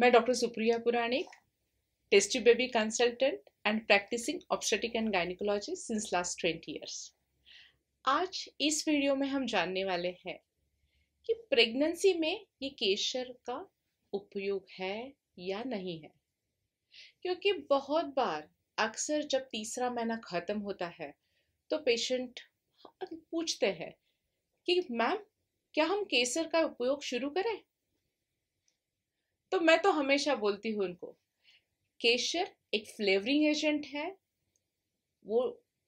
मैं doctor Supriya Puranik test baby consultant and practising obstetric and gynaecology since last twenty years आज इस video में हम जानने वाले हैं कि प्रेगनेंसी में ये केशर का उपयोग है या नहीं है क्योंकि बहुत बार अक्सर जब तीसरा महीना ख़त्म होता है तो पेशेंट पूछते हैं कि मैम क्या हम केसर का उपयोग शुरू करें तो मैं तो हमेशा बोलती हूँ उनको केशर एक फ्लेवरिंग एजेंट है वो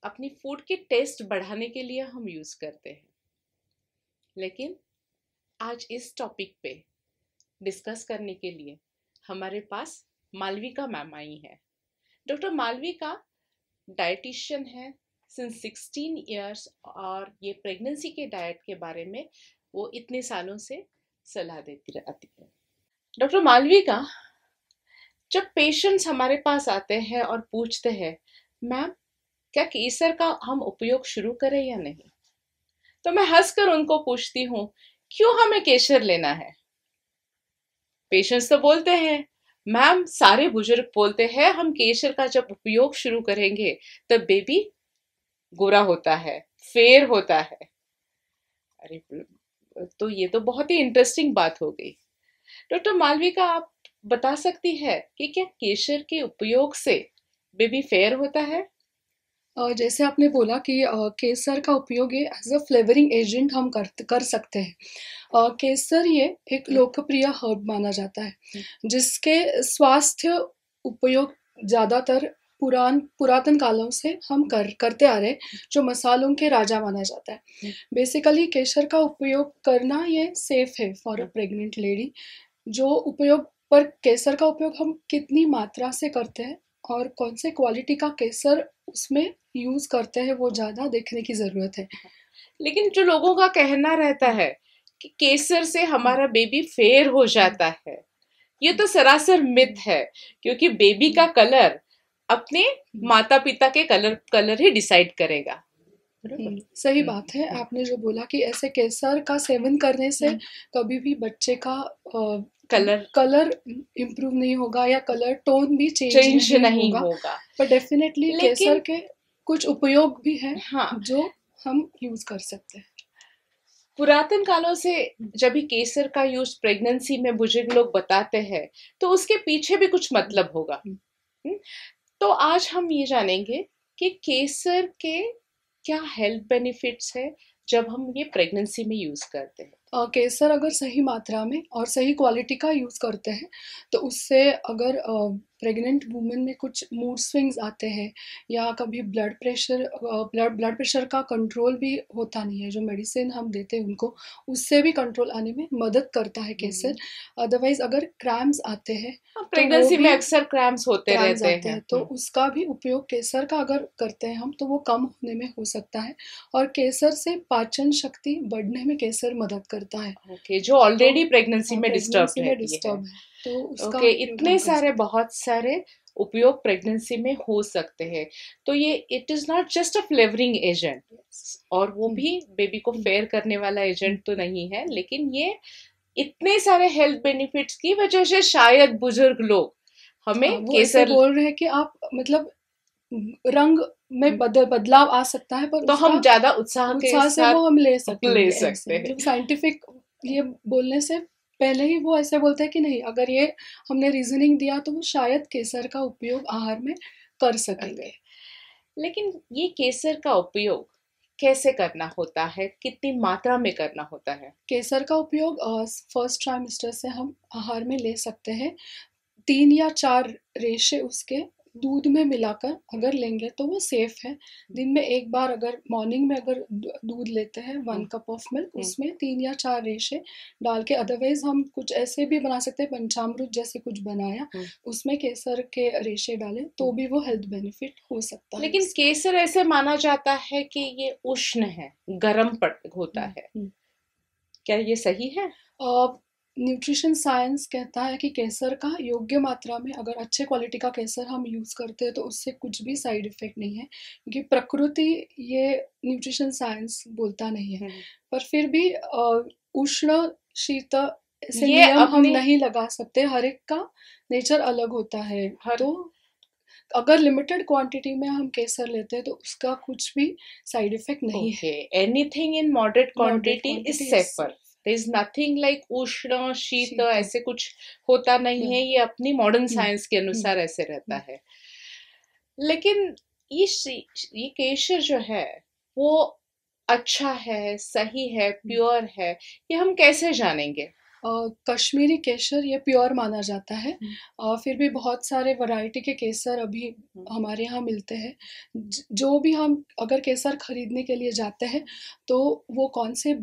अपनी फूड के टेस्ट बढ़ाने के लिए हम यूज़ करते हैं लेकिन आज इस टॉपिक पे डिस्कस करने के लिए हमारे पास मालविका मैम आई हैं डॉक्टर मालविका डाइटिशियन है सिंस सिक्सटीन ईयर्स और ये प्रेगनेंसी के डाइट के बारे में वो इतने सालों से सलाह देती रहती है डॉक्टर मालवी का जब पेशेंट्स हमारे पास आते हैं और पूछते हैं मैम क्या केसर का हम उपयोग शुरू करें या नहीं तो मैं हंसकर उनको पूछती हूँ क्यों हमें केसर लेना है पेशेंट्स तो बोलते हैं मैम सारे बुजुर्ग बोलते हैं हम केसर का जब उपयोग शुरू करेंगे तब बेबी गोरा होता है फेर होता है अरे तो ये तो बहुत ही इंटरेस्टिंग बात हो गई डॉक्टर मालविका आप बता सकती है कि क्या केसर के उपयोग से बेबी फेयर होता है जैसे आपने बोला कि केसर का उपयोग ये एज अ फ्लेवरिंग एजेंट हम कर कर सकते हैं केसर ये एक हम्म। लोकप्रिय हर्ब माना जाता है हम्म। जिसके स्वास्थ्य उपयोग ज़्यादातर पुरान पुरातन कालों से हम कर करते आ रहे हैं जो मसालों के राजा माना जाता है बेसिकली केसर का उपयोग करना ये सेफ है फॉर अ प्रेग्नेंट लेडी जो उपयोग पर केसर का उपयोग हम कितनी मात्रा से करते हैं और कौन से क्वालिटी का केसर उसमें यूज़ करते हैं वो ज़्यादा देखने की ज़रूरत है लेकिन जो लोगों का कहना रहता है कि केसर से हमारा बेबी फेयर हो जाता है ये तो सरासर मिथ है क्योंकि बेबी का कलर अपने माता पिता के कलर कलर ही डिसाइड करेगा हम्म, सही हम्म, बात है हम्म। आपने जो बोला कि ऐसे केसर का सेवन करने से कभी भी बच्चे का कलर कलर इम्प्रूव नहीं होगा या कलर टोन भी चेंज, चेंज नहीं, नहीं होगा पर डेफिनेटली केसर के कुछ उपयोग भी है हाँ, जो हम यूज कर सकते हैं पुरातन कालों से जब भी केसर का यूज प्रेगनेंसी में बुजुर्ग लोग बताते हैं तो उसके पीछे भी कुछ मतलब होगा तो आज हम ये जानेंगे कि केसर के क्या हेल्थ बेनिफिट्स है जब हम ये प्रेगनेंसी में यूज़ करते हैं केसर अगर सही मात्रा में और सही क्वालिटी का यूज़ करते हैं तो उससे अगर आ, प्रेग्नेंट वूमेन में कुछ मूड स्विंग्स आते हैं या कभी blood pressure blood blood pressure का कंट्रोल भी होता नहीं है जो मेडिसिन हम देते हैं उनको उससे भी कंट्रोल आने में मदद करता है केसर अदरवाइज हम्म। अगर क्रैम्स आते हैं प्रेगनेंसी हाँ, तो में अक्सर क्रैम्स होते रहते हैं तो हम्म। उसका भी उपयोग केसर का अगर करते हैं हम तो वो कम होने में हो सकता है और केसर से पाचन शक्ति बढ़ने में केसर मदद करता है okay, जो ऑलरेडी प्रेगनेंसी तो में डिस्टर्ब हाँ, है तो ओके okay, इतने सारे बहुत सारे उपयोग प्रेगनेंसी में हो सकते हैं तो ये it is not just a flavouring agent और वो हम्म। भी बेबी को फेयर करने वाला एजेंट तो हम्म। नहीं है लेकिन ये इतने सारे हेल्थ बेनिफिट्स की वजह से शायद बुजुर्ग लोग हमें हाँ, केसर बोल रहे हैं कि आप मतलब रंग में हम्म। बदल बदलाव आ सकता है पर तो हम ज्यादा उत्साह से वो हम ले सकते ले सकते हैं साइंटिफिक मतलब ये बोलने से पहले ही वो ऐसे बोलते हैं कि नहीं अगर ये हमने रीजनिंग दिया तो वो शायद केसर का उपयोग आहार में कर सकेंगे लेकिन ये केसर का उपयोग कैसे करना होता है कितनी मात्रा में करना होता है केसर का उपयोग फर्स्ट ट्राइमेस्टर से हम आहार में ले सकते हैं तीन या चार रेशे उसके दूध में मिलाकर अगर लेंगे तो वो सेफ है दिन में एक बार अगर मॉर्निंग में अगर दूध लेते हैं वन कप ऑफ मिल्क उसमें तीन या चार रेशे डाल के अदरवाइज हम कुछ ऐसे भी बना सकते हैं पंचामृत जैसे कुछ बनाया हम्म। उसमें केसर के रेशे डालें तो हम्म। भी वो हेल्थ बेनिफिट हो सकता है लेकिन केसर ऐसे माना जाता है कि ये उष्ण है गर्म होता हम्म, है क्या ये सही है न्यूट्रिशन साइंस कहता है कि केसर का योग्य मात्रा में अगर अच्छे क्वालिटी का केसर हम यूज़ करते हैं तो उससे कुछ भी साइड इफ़ेक्ट नहीं है क्योंकि प्रकृति ये न्यूट्रिशन साइंस बोलता नहीं है हम्म। पर फिर भी उष्ण शीत ये हम नहीं लगा सकते हर एक का नेचर अलग होता है हर... तो अगर लिमिटेड क्वांटिटी में हम केसर लेते हैं तो उसका कुछ भी साइड इफेक्ट नहीं है anything in moderate quantity is safer there is nothing like उष्ण शीत ऐसे कुछ होता नहीं हम्म। है ये अपनी मॉडर्न हम्म। साइंस के हम्म। अनुसार ऐसे रहता है लेकिन ये केशर जो है वो अच्छा है सही है प्योर है ये हम कैसे जानेंगे कश्मीरी केसर ये प्योर माना जाता है फिर भी बहुत सारे वैरायटी के केसर अभी हमारे यहाँ मिलते हैं जो भी हम अगर केसर खरीदने के लिए जाते हैं तो वो कौन से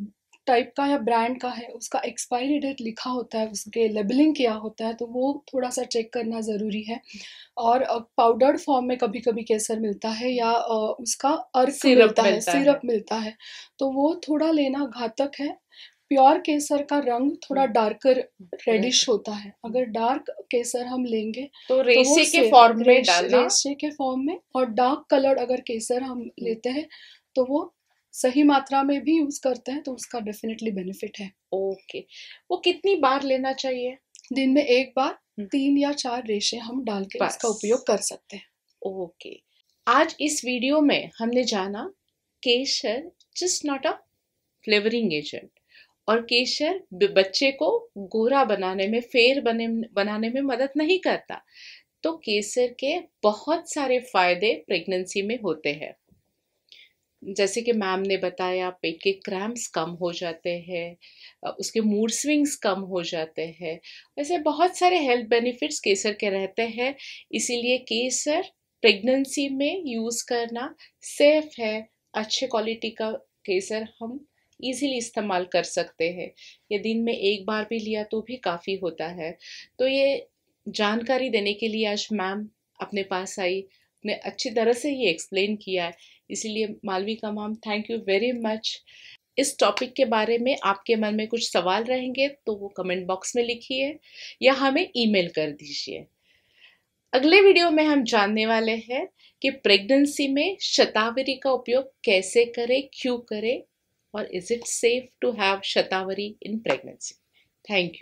टाइप का या ब्रांड का है उसका एक्सपायरी डेट लिखा होता है उसके लेबलिंग किया होता है तो वो थोड़ा सा चेक करना ज़रूरी है और पाउडर्ड फॉर्म में कभी कभी केसर मिलता है या उसका अर्क सिरप मिलता, है, मिलता है सिरप मिलता है तो वो थोड़ा लेना घातक है प्योर केसर का रंग थोड़ा डार्कर हम्म। रेडिश होता है अगर डार्क केसर हम लेंगे तो रेसे तो के फॉर्म में डालना रेसे के फॉर्म में और डार्क कलर अगर केसर हम लेते हैं तो वो सही मात्रा में भी यूज़ करते हैं तो उसका डेफिनेटली बेनिफिट है ओके वो कितनी बार लेना चाहिए दिन में एक बार हम्म। तीन या चार रेशे हम डाल के इसका उपयोग कर सकते हैं ओके आज इस वीडियो में हमने जाना केशर just not a flavouring agent और केशर बच्चे को गोरा बनाने में फेर बने बनाने में मदद नहीं करता तो केसर के बहुत सारे फायदे प्रेगनेंसी में होते हैं जैसे कि मैम ने बताया पेट के क्रैम्प्स कम हो जाते हैं उसके मूड स्विंग्स कम हो जाते हैं ऐसे बहुत सारे हेल्थ बेनिफिट्स केसर के रहते हैं इसीलिए केसर प्रेगनेंसी में यूज़ करना सेफ है अच्छे क्वालिटी का केसर हम इजीली इस्तेमाल कर सकते हैं ये दिन में एक बार भी लिया तो भी काफ़ी होता है तो ये जानकारी देने के लिए आज मैम अपने पास आई अपने अच्छी तरह से ये एक्सप्लेन किया है इसीलिए मालवी का माम थैंक यू वेरी मच इस टॉपिक के बारे में आपके मन में कुछ सवाल रहेंगे तो वो कमेंट बॉक्स में लिखिए या हमें ईमेल कर दीजिए अगले वीडियो में हम जानने वाले हैं कि प्रेगनेंसी में शतावरी का उपयोग कैसे करें क्यों करें और is it safe to have shatavari in pregnancy thank you